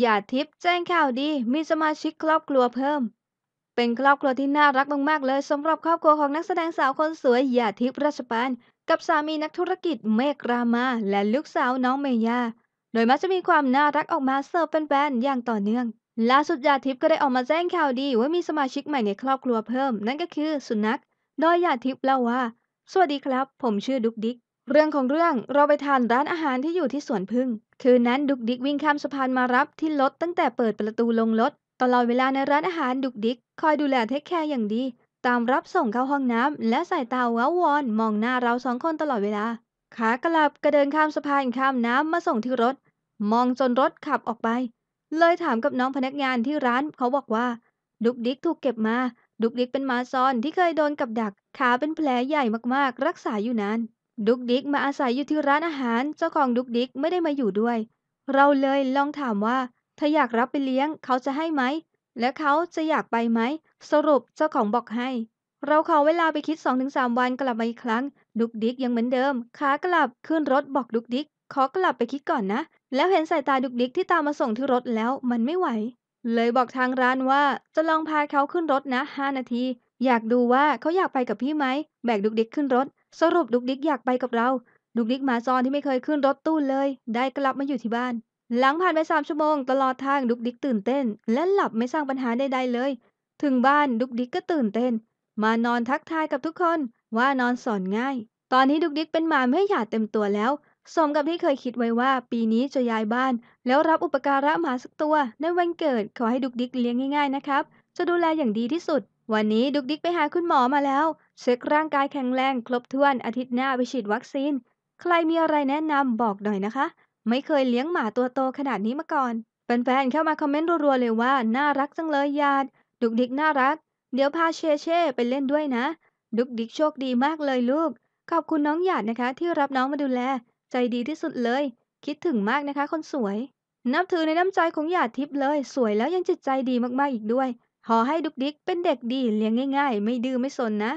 หย่าทิพย์แจ้งข่าวดีมีสมาชิกครอบครัวเพิ่ม เป็นครอบครัวที่น่ารักมากๆเลยสำหรับครอบครัวของนักแสดงสาวคนสวยหย่าทิพย์ราชปานกับสามีนักธุรกิจเมฆรามา และลูกสาวน้องเมยาโดยมักจะมีความน่ารักออกมาเซิร์ฟเป็นแฟนอย่างต่อเนื่องล่าสุดยาทิพย์ก็ได้ออกมาแจ้งข่าวดีว่ามีสมาชิกใหม่ในครอบครัวเพิ่มนั่นก็คือ สุนัขโดยยาทิพย์เล่าว่าสวัสดีครับ ผมชื่อดุกดิ๊กเรื่องของเรื่องเราไปทานร้านอาหารที่อยู่ที่สวนพึ่งคืนนั้นดุกดิกวิ่งข้ามสะพานมารับที่รถตั้งแต่เปิดประตูลงรถตลอดเวลาในร้านอาหาร ดุกดิกคอยดูแลเทคแคร์อย่างดี ตามรับส่งเข้าห้องน้ำและสายตาว้าวอน มองหน้าเราสองคนตลอดเวลา ขากลับกระเดินข้ามสะพานข้ามน้ำมาส่งที่รถ มองจนรถขับออกไป เลยถามกับน้องพนักงานที่ร้าน เขาบอกว่าดุกดิกถูกเก็บมา ดุกดิกเป็นหมาซอนที่เคยโดนกับดักขาเป็นแผลใหญ่มากๆ รักษาอยู่นานดุกดิกมาอาศัยอยู่ที่ร้านอาหาร เจ้าของดุกดิกไม่ได้มาอยู่ด้วย เราเลยลองถามว่า ถ้าอยากรับไปเลี้ยงเขาจะให้ไหม และเขาจะอยากไปไหม สรุปเจ้าของบอกให้ เราขอเวลาไปคิด 2-3 วันกลับมาอีกครั้ง ดุกดิกยังเหมือนเดิมขากลับขึ้นรถบอกดุกดิกขอกลับไปคิดก่อนนะ แล้วเห็นสายตาดุกดิกที่ตามมาส่งที่รถแล้วมันไม่ไหว เลยบอกทางร้านว่า จะลองพาเขาขึ้นรถนะ 5 นาที อยากดูว่าเขาอยากไปกับพี่ไหมแบกดุกดิกขึ้นรถสรุปดุกดิกอยากไปกับเรา ดุกดิกหมาจรที่ไม่เคยขึ้นรถตู้เลย ได้กลับมาอยู่ที่บ้าน หลังผ่านไปสามชั่วโมงตลอดทางดุกดิกตื่นเต้น และหลับไม่สร้างปัญหาใด ๆ เลย ถึงบ้านดุกดิกก็ตื่นเต้น มานอนทักทาย กับทุกคนว่านอนสอนง่าย ตอนนี้ดุกดิกเป็นหมา ไม่หยาดเต็มตัวแล้วสมกับที่เคยคิดไว้ว่าปีนี้จะย้ายบ้าน แล้วรับอุปการะหมาสักตัวในวันเกิดขอให้ดุกดิกเลี้ยงง่ายๆนะครับจะดูแลอย่างดีที่สุด วันนี้ดุกดิกไปหาคุณหมอมาแล้วเช็คร่างกายแข็งแรง ครบถ้วนอาทิตย์หน้าไปฉีดวัคซีน ใครมีอะไรแนะนำบอกหน่อยนะคะ ไม่เคยเลี้ยงหมาตัวโตขนาดนี้มาก่อนแฟนๆเข้ามาคอมเมนต์รัวๆเลยว่า น่ารักจังเลยยาดดุกดิกน่ารัก เดี๋ยวพาเชเช่ไปเล่นด้วยนะ ดุกดิกโชคดีมากเลยลูกขอบคุณน้องหยาดนะคะ ที่รับน้องมาดูแล ใจดีที่สุดเลย คิดถึงมากนะคะ คนสวย นับถือในน้ำใจของหยาดทิพย์เลย สวยแล้วยังจิตใจดีมากๆอีกด้วยขอให้ดุกดิกเป็นเด็กดีเลี้ยงง่าย ๆ ไม่ดื้อไม่สนนะ